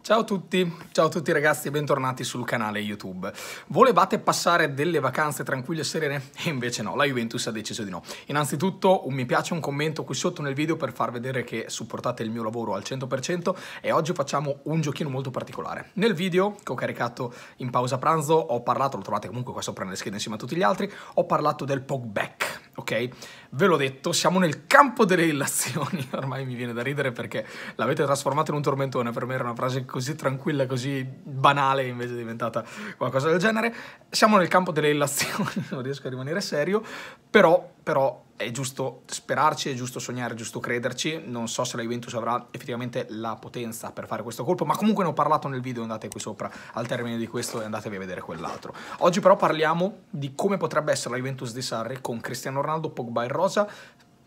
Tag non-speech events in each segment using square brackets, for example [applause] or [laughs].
Ciao a tutti, ciao a tutti ragazzi e bentornati sul canale YouTube. Volevate passare delle vacanze tranquille e serene? [laughs] E invece no, la Juventus ha deciso di no. Innanzitutto un mi piace, un commento qui sotto nel video per far vedere che supportate il mio lavoro al 100% e oggi facciamo un giochino molto particolare. Nel video che ho caricato in pausa pranzo ho parlato, lo trovate comunque qua sopra nelle schede insieme a tutti gli altri, ho parlato del pogback ok? Ve l'ho detto, siamo nel campo delle illazioni, [laughs] ormai mi viene da ridere perché l'avete trasformato in un tormentone, per me era una frase così tranquilla, così banale, invece è diventata qualcosa del genere. Siamo nel campo delle illazioni, [laughs] non riesco a rimanere serio, però, però è giusto sperarci, è giusto sognare, è giusto crederci. Non so se la Juventus avrà effettivamente la potenza per fare questo colpo, ma comunque ne ho parlato nel video, andate qui sopra al termine di questo e andatevi a vedere quell'altro. Oggi però parliamo di come potrebbe essere la Juventus di Sarri con Cristiano Ronaldo, Pogba e Rosa,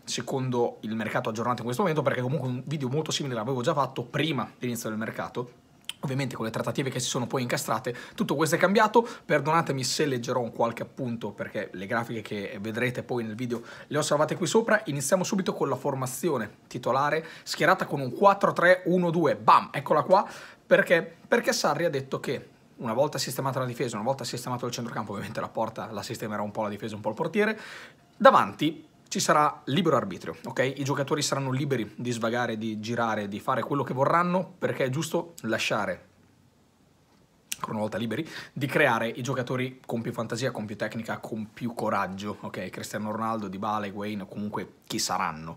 secondo il mercato aggiornato in questo momento, perché comunque un video molto simile l'avevo già fatto prima dell'inizio del mercato, Ovviamente con le trattative che si sono poi incastrate, tutto questo è cambiato, perdonatemi se leggerò un qualche appunto perché le grafiche che vedrete poi nel video le ho salvate qui sopra, iniziamo subito con la formazione titolare schierata con un 4-3-1-2, bam, eccola qua, perché? Perché Sarri ha detto che una volta sistemata la difesa, una volta sistemato il centrocampo, ovviamente la porta la sistemerà un po' la difesa, un po' il portiere, davanti ci sarà libero arbitrio, ok? I giocatori saranno liberi di svagare, di girare, di fare quello che vorranno, perché è giusto lasciare ancora una volta liberi, di creare i giocatori con più fantasia, con più tecnica, con più coraggio, ok? Cristiano Ronaldo, Dybala, Wayne, comunque chi saranno.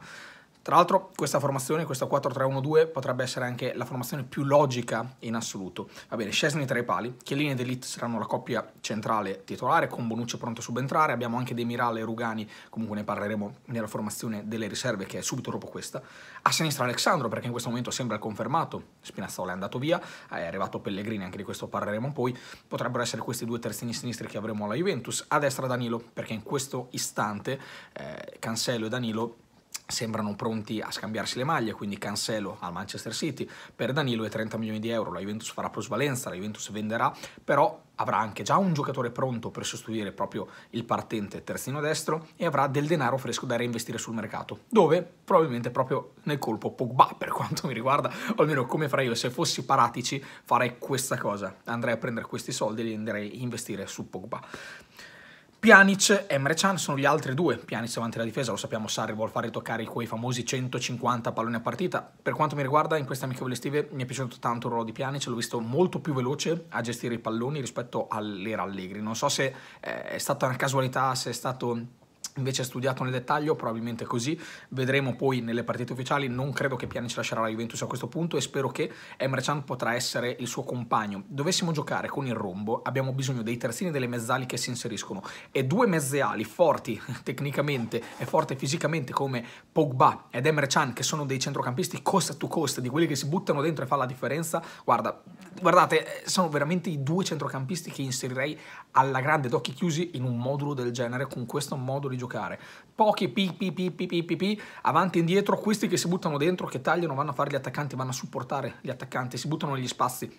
Tra l'altro questa formazione, questa 4-3-1-2, potrebbe essere anche la formazione più logica in assoluto. Va bene, Scesni tra i pali, Chiellini ed Elite saranno la coppia centrale titolare, con Bonucci pronto a subentrare, abbiamo anche Demirale e Rugani, comunque ne parleremo nella formazione delle riserve che è subito dopo questa. A sinistra Alexandro, perché in questo momento sembra confermato, Spinazzola è andato via, è arrivato Pellegrini, anche di questo parleremo poi, potrebbero essere questi due terzini sinistri che avremo alla Juventus. A destra Danilo, perché in questo istante eh, Cancelo e Danilo sembrano pronti a scambiarsi le maglie, quindi Cancelo al Manchester City, per Danilo e 30 milioni di euro, la Juventus farà plus valenza, la Juventus venderà, però avrà anche già un giocatore pronto per sostituire proprio il partente terzino destro e avrà del denaro fresco da reinvestire sul mercato, dove probabilmente proprio nel colpo Pogba per quanto mi riguarda, o almeno come farei io, se fossi paratici farei questa cosa, andrei a prendere questi soldi e li andrei a investire su Pogba. Pjanic e Mrechan sono gli altri due. Pjanic davanti alla difesa, lo sappiamo, Sarri vuol fare toccare quei famosi 150 palloni a partita. Per quanto mi riguarda, in queste amichevole estive mi è piaciuto tanto il ruolo di Pjanic, l'ho visto molto più veloce a gestire i palloni rispetto all'era Allegri. Non so se eh, è stata una casualità, se è stato invece studiato nel dettaglio, probabilmente così, vedremo poi nelle partite ufficiali, non credo che Pjanic lascerà la Juventus a questo punto e spero che Emre Can potrà essere il suo compagno. Dovessimo giocare con il rombo, abbiamo bisogno dei terzini e delle mezzali che si inseriscono e due mezzeali forti [laughs] tecnicamente e forti fisicamente come Pogba ed Emre Can che sono dei centrocampisti cost to cost, di quelli che si buttano dentro e fa la differenza. Guarda, guardate, sono veramente i due centrocampisti che inserirei alla grande d'occhi chiusi in un modulo del genere con questo modo di giocare giocare. Pochi pi pi pi pi pi pi, pi avanti e indietro, questi che si buttano dentro, che tagliano, vanno a fare gli attaccanti, vanno a supportare gli attaccanti, si buttano negli spazi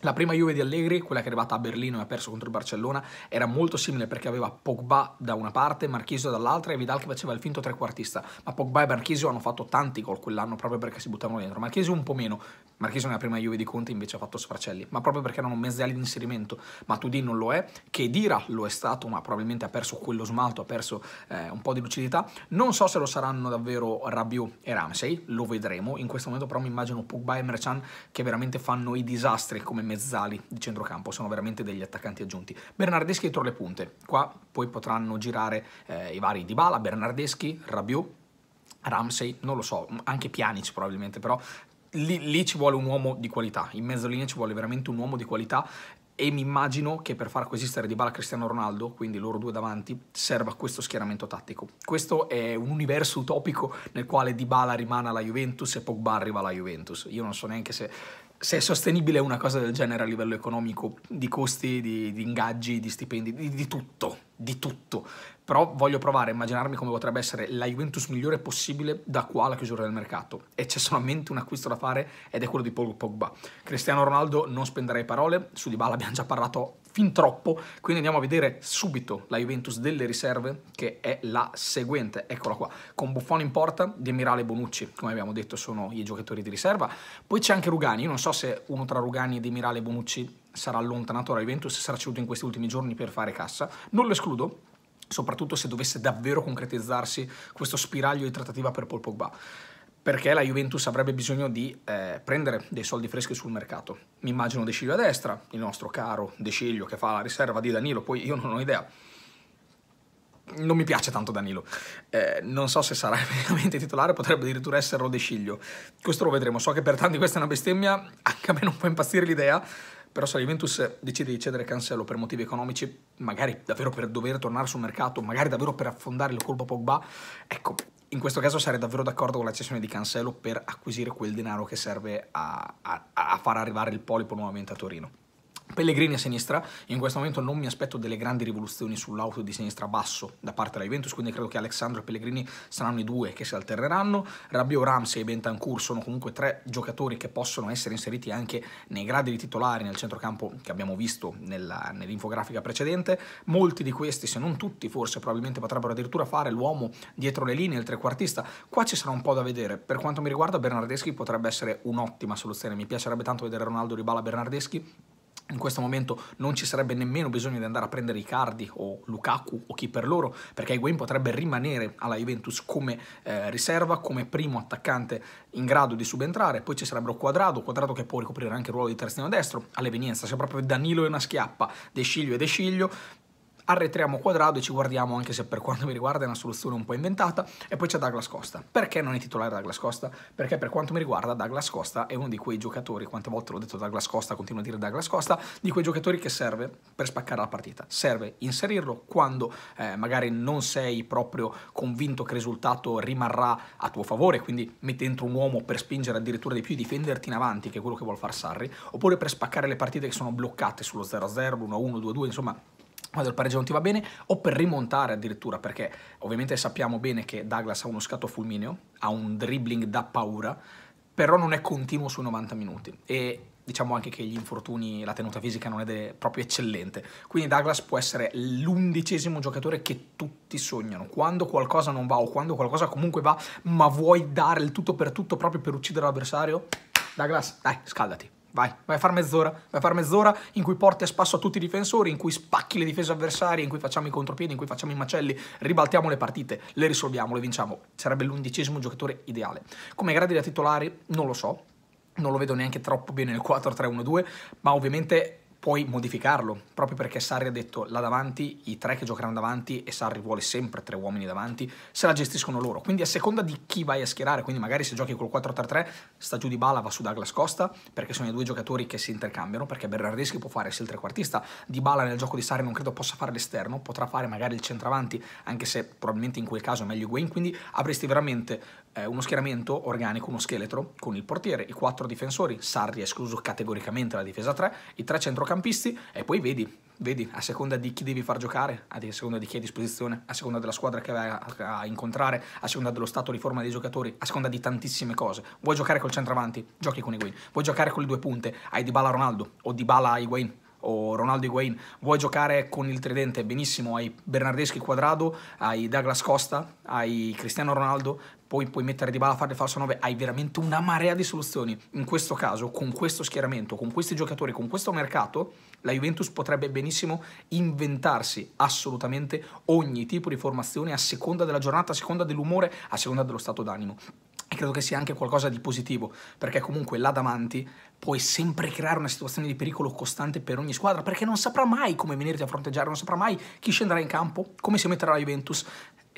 la prima Juve di Allegri, quella che è arrivata a Berlino e ha perso contro il Barcellona, era molto simile perché aveva Pogba da una parte, Marchisio dall'altra e Vidal che faceva il finto trequartista. Ma Pogba e Marchisio hanno fatto tanti gol quell'anno proprio perché si buttavano dentro. Marchisio un po' meno. Marchisio nella prima Juve di Conte invece ha fatto sfracelli, ma proprio perché erano mezzali di inserimento. Ma Matuidi non lo è, Chedira lo è stato, ma probabilmente ha perso quello smalto, ha perso eh, un po' di lucidità. Non so se lo saranno davvero Rabiot e Ramsey, lo vedremo. In questo momento però mi immagino Pogba e Merchan che veramente fanno i disastri come mezzali di centrocampo, sono veramente degli attaccanti aggiunti. Bernardeschi dietro le punte, qua poi potranno girare eh, i vari Dybala, Bernardeschi, Rabiot, Ramsey, non lo so, anche Pjanic probabilmente, però lì, lì ci vuole un uomo di qualità, in mezzo linea ci vuole veramente un uomo di qualità e mi immagino che per far coesistere Dybala e Cristiano Ronaldo, quindi loro due davanti, serva questo schieramento tattico. Questo è un universo utopico nel quale Dybala rimane alla Juventus e Pogba arriva alla Juventus. Io non so neanche se se è sostenibile una cosa del genere a livello economico, di costi, di, di ingaggi, di stipendi, di, di, tutto, di tutto. Però voglio provare a immaginarmi come potrebbe essere la Juventus migliore possibile da qua alla chiusura del mercato. E c'è solamente un acquisto da fare ed è quello di Paul Pogba. Cristiano Ronaldo non spenderei parole, su Di Bala abbiamo già parlato fin troppo, quindi andiamo a vedere subito la Juventus delle riserve che è la seguente, eccola qua, con Buffon in porta, Demirale e Bonucci, come abbiamo detto sono i giocatori di riserva, poi c'è anche Rugani, io non so se uno tra Rugani, Demirale e Bonucci sarà allontanato dalla Juventus, sarà ceduto in questi ultimi giorni per fare cassa, non lo escludo, soprattutto se dovesse davvero concretizzarsi questo spiraglio di trattativa per Paul Pogba perché la Juventus avrebbe bisogno di eh, prendere dei soldi freschi sul mercato. Mi immagino De Sciglio a destra, il nostro caro De Sciglio che fa la riserva di Danilo, poi io non ho idea. Non mi piace tanto Danilo, eh, non so se sarà [laughs] veramente titolare, potrebbe addirittura esserlo De Sciglio. Questo lo vedremo, so che per tanti questa è una bestemmia, anche a me non può impazzire l'idea, però se la Juventus decide di cedere Cancelo per motivi economici, magari davvero per dover tornare sul mercato, magari davvero per affondare il colpo Pogba, ecco, in questo caso sarei davvero d'accordo con la cessione di Cancelo per acquisire quel denaro che serve a, a, a far arrivare il polipo nuovamente a Torino. Pellegrini a sinistra, in questo momento non mi aspetto delle grandi rivoluzioni sull'auto di sinistra basso da parte della Juventus, quindi credo che Alessandro e Pellegrini saranno i due che si alterneranno. Rabiot, Ramsey e Bentancur sono comunque tre giocatori che possono essere inseriti anche nei gradi di titolari nel centrocampo che abbiamo visto nell'infografica precedente. Molti di questi, se non tutti, forse probabilmente potrebbero addirittura fare l'uomo dietro le linee, il trequartista. Qua ci sarà un po' da vedere. Per quanto mi riguarda Bernardeschi potrebbe essere un'ottima soluzione. Mi piacerebbe tanto vedere Ronaldo Ribala Bernardeschi in questo momento non ci sarebbe nemmeno bisogno di andare a prendere Icardi o Lukaku o chi per loro, perché Higuain potrebbe rimanere alla Juventus come eh, riserva, come primo attaccante in grado di subentrare, poi ci sarebbero Quadrado, Quadrado che può ricoprire anche il ruolo di terzino destro, all'evenienza c'è proprio Danilo e una schiappa, De Sciglio e De Sciglio, arretriamo quadrato e ci guardiamo anche se per quanto mi riguarda è una soluzione un po' inventata e poi c'è Douglas Costa. Perché non è titolare Douglas Costa? Perché per quanto mi riguarda Douglas Costa è uno di quei giocatori, quante volte l'ho detto Douglas Costa, continuo a dire Douglas Costa, di quei giocatori che serve per spaccare la partita, serve inserirlo quando eh, magari non sei proprio convinto che il risultato rimarrà a tuo favore, quindi metti dentro un uomo per spingere addirittura di più e difenderti in avanti, che è quello che vuol far Sarri, oppure per spaccare le partite che sono bloccate sullo 0-0, 1 1 2-2, insomma quando il pareggio non ti va bene, o per rimontare addirittura, perché ovviamente sappiamo bene che Douglas ha uno scatto fulmineo, ha un dribbling da paura, però non è continuo sui 90 minuti e diciamo anche che gli infortuni, la tenuta fisica non è de- proprio eccellente. Quindi Douglas può essere l'undicesimo giocatore che tutti sognano. Quando qualcosa non va o quando qualcosa comunque va, ma vuoi dare il tutto per tutto proprio per uccidere l'avversario, Douglas, dai, scaldati. Vai, vai a far mezz'ora, vai a far mezz'ora in cui porti a spasso a tutti i difensori, in cui spacchi le difese avversarie, in cui facciamo i contropiedi, in cui facciamo i macelli, ribaltiamo le partite, le risolviamo, le vinciamo. Sarebbe l'undicesimo giocatore ideale. Come gradi da titolare non lo so, non lo vedo neanche troppo bene nel 4-3-1-2, ma ovviamente puoi modificarlo, proprio perché Sarri ha detto là davanti, i tre che giocheranno davanti, e Sarri vuole sempre tre uomini davanti, se la gestiscono loro. Quindi a seconda di chi vai a schierare, quindi magari se giochi col 4-3-3, sta giù di bala, va su Douglas Costa, perché sono i due giocatori che si intercambiano, perché Bernardeschi può fare sia il trequartista, di bala nel gioco di Sarri non credo possa fare l'esterno, potrà fare magari il centravanti, anche se probabilmente in quel caso è meglio Wayne, quindi avresti veramente eh, uno schieramento organico, uno scheletro, con il portiere, i quattro difensori, Sarri escluso categoricamente la difesa 3, i tre centrocampisti e poi vedi, vedi, a seconda di chi devi far giocare, a seconda di chi è a disposizione, a seconda della squadra che vai a, a incontrare, a seconda dello stato di forma dei giocatori, a seconda di tantissime cose. Vuoi giocare col centravanti? Giochi con Higuain. Vuoi giocare con le due punte? Hai Dybala Ronaldo o Dybala Iguain? o Ronaldo Higuain, vuoi giocare con il tridente, benissimo, hai Bernardeschi Quadrado, hai Douglas Costa, hai Cristiano Ronaldo, poi puoi mettere Di Bala a fare il falso 9, hai veramente una marea di soluzioni. In questo caso, con questo schieramento, con questi giocatori, con questo mercato, la Juventus potrebbe benissimo inventarsi assolutamente ogni tipo di formazione a seconda della giornata, a seconda dell'umore, a seconda dello stato d'animo. E credo che sia anche qualcosa di positivo, perché comunque là davanti puoi sempre creare una situazione di pericolo costante per ogni squadra, perché non saprà mai come venirti a fronteggiare, non saprà mai chi scenderà in campo, come si metterà la Juventus.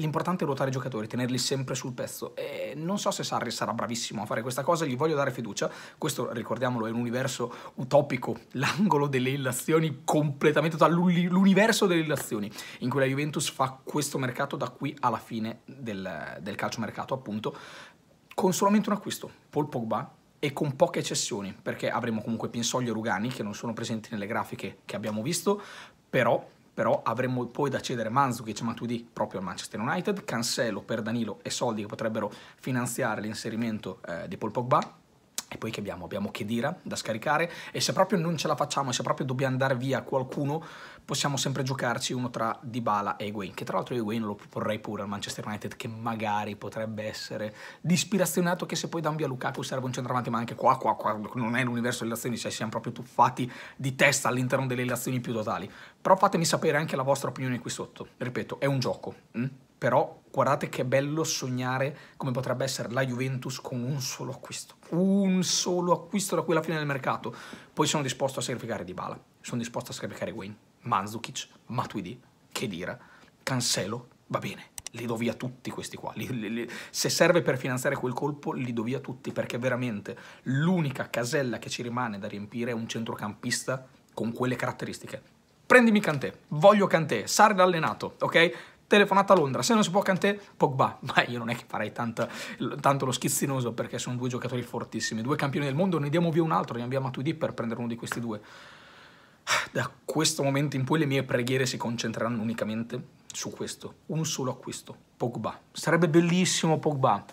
L'importante è ruotare i giocatori, tenerli sempre sul pezzo. E non so se Sarri sarà bravissimo a fare questa cosa, gli voglio dare fiducia. Questo, ricordiamolo, è un universo utopico, [laughs] l'angolo delle illazioni completamente l'universo delle illazioni, in cui la Juventus fa questo mercato da qui alla fine del, del calciomercato, appunto, con solamente un acquisto, Paul Pogba e con poche eccessioni, perché avremo comunque Pinsoglio e Rugani, che non sono presenti nelle grafiche che abbiamo visto, però però avremmo poi da cedere e Matudi proprio al Manchester United, Cancelo per Danilo e soldi che potrebbero finanziare l'inserimento eh, di Paul Pogba, e poi che abbiamo? Abbiamo Kedira da scaricare e se proprio non ce la facciamo, e se proprio dobbiamo andare via qualcuno, possiamo sempre giocarci uno tra Dybala e Higuain, che tra l'altro Higuain lo proporrei pure al Manchester United, che magari potrebbe essere dispirazionato che se poi da un via Lukaku serve un centravanti, ma anche qua, qua, qua, non è l'universo delle azioni, cioè siamo proprio tuffati di testa all'interno delle relazioni più totali. Però fatemi sapere anche la vostra opinione qui sotto, ripeto, è un gioco. Hm? però guardate che bello sognare come potrebbe essere la Juventus con un solo acquisto, un solo acquisto da qui alla fine del mercato. Poi sono disposto a sacrificare Dybala, sono disposto a sacrificare Wayne, Mandzukic, Matuidi, che Cancelo, va bene, li do via tutti questi qua. Li, li, li. se serve per finanziare quel colpo, li do via tutti, perché veramente l'unica casella che ci rimane da riempire è un centrocampista con quelle caratteristiche. Prendimi Cantè, voglio Cantè, Sarri l'allenato, ok? telefonata a Londra, se non si può Kanté, Pogba, ma io non è che farei tanto, tanto lo schizzinoso perché sono due giocatori fortissimi, due campioni del mondo, ne diamo via un altro, ne abbiamo a 2D per prendere uno di questi due. Da questo momento in poi le mie preghiere si concentreranno unicamente su questo, un solo acquisto, Pogba. Sarebbe bellissimo Pogba,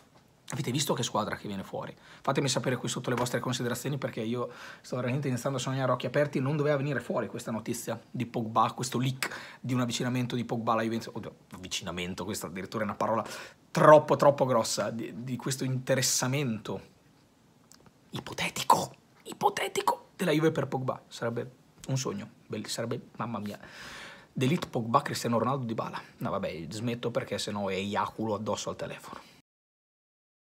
Avete visto che squadra che viene fuori? Fatemi sapere qui sotto le vostre considerazioni perché io sto veramente iniziando a sognare a occhi aperti. Non doveva venire fuori questa notizia di Pogba, questo leak di un avvicinamento di Pogba alla Juventus. Oddio, avvicinamento, questa addirittura è una parola troppo troppo grossa, di, di questo interessamento ipotetico, ipotetico della Juve per Pogba. Sarebbe un sogno, sarebbe, mamma mia. Delete Pogba, Cristiano Ronaldo di Bala. No vabbè, smetto perché sennò è iaculo addosso al telefono.